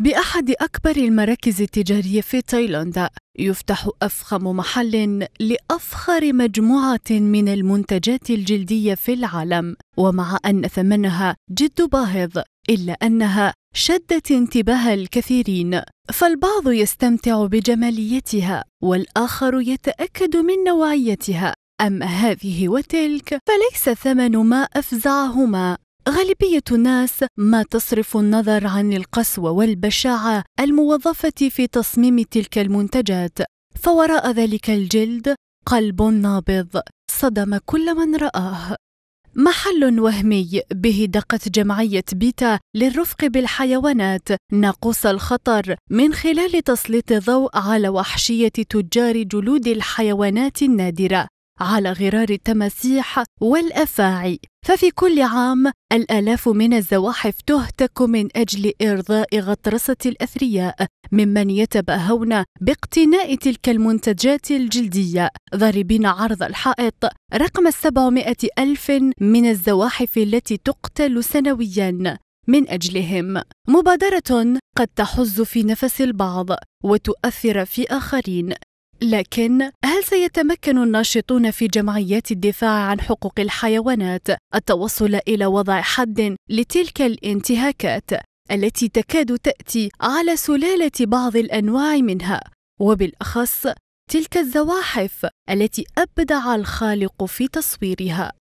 بأحد أكبر المراكز التجارية في تايلاند يفتح أفخم محل لأفخر مجموعة من المنتجات الجلدية في العالم ومع أن ثمنها جد باهظ إلا أنها شدت انتباه الكثيرين فالبعض يستمتع بجماليتها والآخر يتأكد من نوعيتها أما هذه وتلك فليس ثمن ما أفزعهما غالبية الناس ما تصرف النظر عن القسوة والبشاعة الموظفة في تصميم تلك المنتجات، فوراء ذلك الجلد قلب نابض صدم كل من رآه. محل وهمي به دقت جمعية بيتا للرفق بالحيوانات ناقوس الخطر من خلال تسليط الضوء على وحشية تجار جلود الحيوانات النادرة على غرار التماسيح والافاعي ففي كل عام الالاف من الزواحف تهتك من اجل ارضاء غطرسه الاثرياء ممن يتباهون باقتناء تلك المنتجات الجلديه ضاربين عرض الحائط رقم 700 الف من الزواحف التي تقتل سنويا من اجلهم مبادره قد تحز في نفس البعض وتؤثر في اخرين لكن هل سيتمكن الناشطون في جمعيات الدفاع عن حقوق الحيوانات التوصل الى وضع حد لتلك الانتهاكات التي تكاد تاتي على سلاله بعض الانواع منها وبالاخص تلك الزواحف التي ابدع الخالق في تصويرها